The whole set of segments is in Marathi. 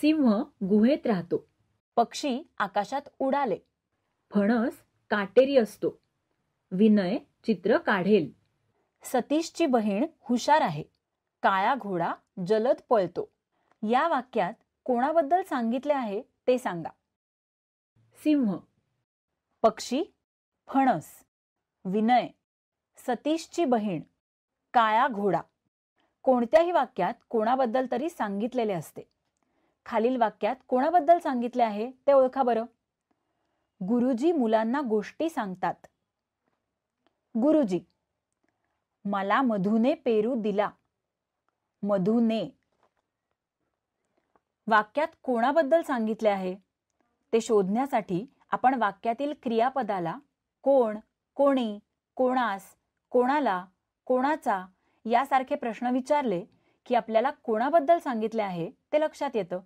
सिंह गुहेत राहतो पक्षी आकाशात उडाले फणस काटेरी असतो विनय चित्र काढेल सतीशची बहीण हुशार आहे काळा घोडा जलद पळतो या वाक्यात कोणाबद्दल सांगितले आहे ते सांगा सिंह पक्षी फणस विनय सतीशची बहीण काळा घोडा कोणत्याही वाक्यात कोणाबद्दल तरी सांगितलेले असते खालील वाक्यात कोणाबद्दल सांगितले आहे ते ओळखा बरं गुरुजी मुलांना गोष्टी सांगतात गुरुजी मला मधुने पेरू दिला मधुने वाक्यात कोणाबद्दल सांगितले आहे ते शोधण्यासाठी आपण वाक्यातील क्रियापदाला कोण कोणी कोणास कोणाला कोणाचा यासारखे प्रश्न विचारले की आपल्याला कोणाबद्दल सांगितले आहे ते लक्षात येतं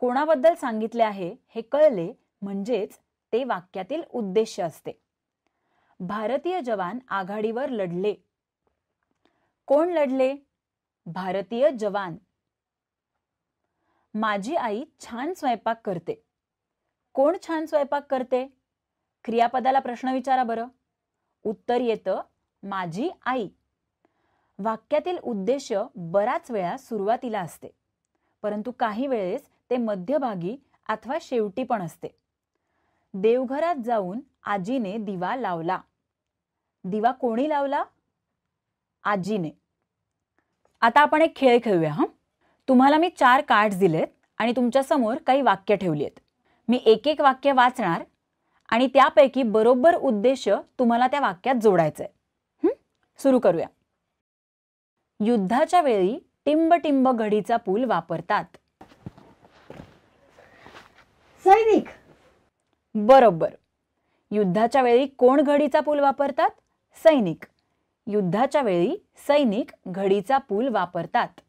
कोणाबद्दल सांगितले आहे हे कळले म्हणजेच ते वाक्यातील उद्देश असते भारतीय जवान आघाडीवर लढले कोण लढले भारतीय जवान माझी आई छान स्वयंपाक करते कोण छान स्वयंपाक करते क्रियापदाला प्रश्न विचारा बरं उत्तर येतं माझी आई वाक्यातील उद्देश बराच वेळा सुरुवातीला असते परंतु काही वेळेस ते मध्यभागी अथवा शेवटी पण असते देवघरात जाऊन आजीने दिवा लावला दिवा कोणी लावला आजीने आता आपण एक खेळ खेळूया हा तुम्हाला मी चार कार्ड्स दिलेत आणि तुमच्या समोर काही वाक्य ठेवली आहेत मी एक एक वाक्य वाचणार आणि त्यापैकी बरोबर उद्देश तुम्हाला त्या वाक्यात जोडायचंय आहे सुरू करूया युद्धाच्या वेळी टिंब टिंब घडीचा पूल वापरतात सैनिक बरोबर युद्धाच्या वेळी कोण घडीचा पूल वापरतात सैनिक युद्धाच्या वेळी सैनिक घडीचा पूल वापरतात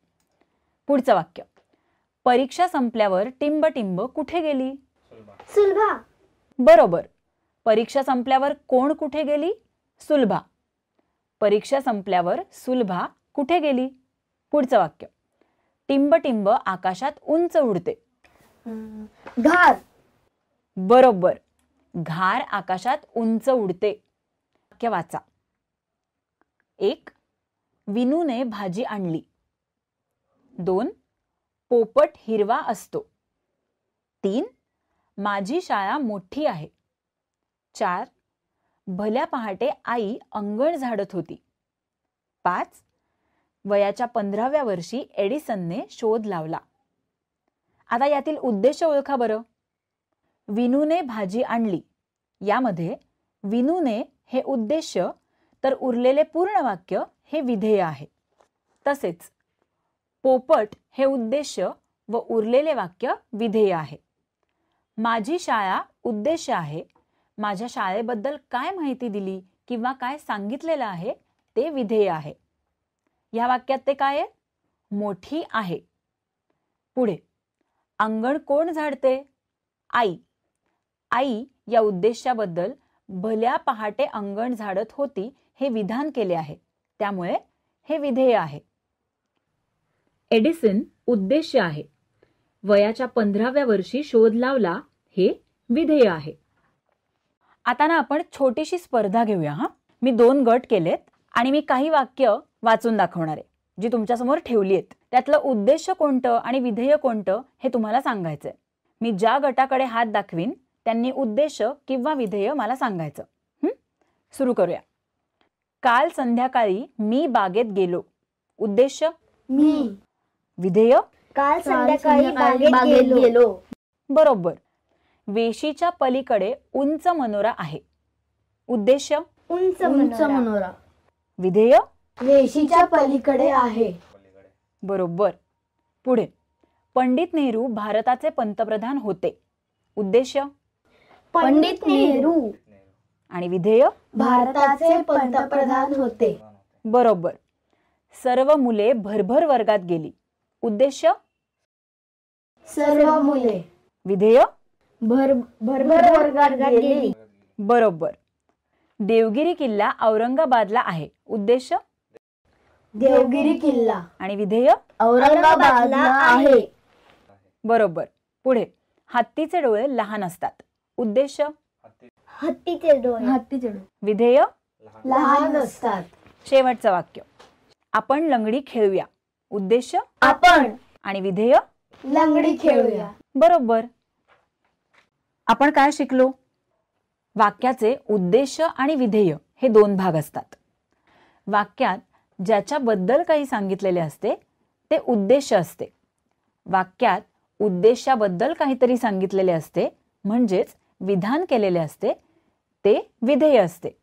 पुढचं वाक्य परीक्षा संपल्यावर टिंबटिंब कुठे गेली सुलभा बरोबर परीक्षा संपल्यावर कोण कुठे गेली सुलभा परीक्षा संपल्यावर सुलभा कुठे गेली पुढचं वाक्य टिंबटिंब आकाशात उंच उडते घार बरोबर घार आकाशात उंच उडते वाक्य वाचा एक विनूने भाजी आणली दोन पोपट हिरवा असतो तीन माझी शाळा मोठी आहे चार भल्या पहाटे आई अंगण झाडत होती पाच वयाच्या पंधराव्या वर्षी एडिसनने शोध लावला आता यातील उद्देश ओळखा बरं विनूने भाजी आणली यामध्ये विनूने हे उद्देश तर उरलेले पूर्ण वाक्य हे विधेय आहे तसेच पोपट हे उद्देश व उरलेले वाक्य विधेय आहे माझी शाळा उद्देश आहे माझ्या शाळेबद्दल काय माहिती दिली किंवा काय सांगितलेलं आहे ते विधेय आहे या वाक्यात ते काय आहे मोठी आहे पुढे अंगण कोण झाडते आई आई या उद्देशाबद्दल भल्या पहाटे अंगण झाडत होती हे विधान केले आहे त्यामुळे हे विधेय आहे एडिसन उद्देश आहे वयाच्या पंधराव्या वर्षी शोध लावला हे विधेय आहे आता ना आपण छोटीशी स्पर्धा घेऊया हा मी दोन गट केलेत आणि मी काही वाक्य वाचून दाखवणार आहे जी तुमच्यासमोर ठेवली आहेत त्यातलं उद्देश कोणतं आणि विधेय कोणतं हे तुम्हाला सांगायचं मी ज्या गटाकडे हात दाखवीन त्यांनी उद्देश किंवा विधेय मला सांगायचं सुरू करूया काल संध्याकाळी मी बागेत गेलो उद्देश मी विधेय काल संध्याकाळी बागेत गेलो बरोबर वेशीच्या पलीकडे उंच मनोरा आहे उद्देश उंच उंच मनोरा विधेय वेशीच्या पलीकडे आहे बरोबर पुढे पंडित नेहरू भारताचे पंतप्रधान होते उद्देश पंडित नेहरू आणि विधेय भारताचे पंतप्रधान होते बरोबर सर्व मुले भरभर वर्गात गेली उद्देश सर्व मुले विधेय भरभर वर्गात गेली बरोबर देवगिरी किल्ला औरंगाबादला आहे उद्देश देवगिरी किल्ला आणि विधेय औरंगाबादला आहे बरोबर पुढे हत्तीचे डोळे लहान असतात उद्देश हत्तीचे डोळे हत्तीचे डोळे विधेय लहान असतात शेवटचं वाक्य आपण लंगडी खेळूया उद्देश आपण आणि विधेय लंगडी खेळूया बरोबर आपण काय शिकलो वाक्याचे उद्देश आणि विधेय हे दोन भाग असतात वाक्यात ज्याच्याबद्दल काही सांगितलेले असते ते उद्देश असते वाक्यात उद्देशाबद्दल काहीतरी सांगितलेले असते म्हणजेच विधान केलेले असते ते विधेय असते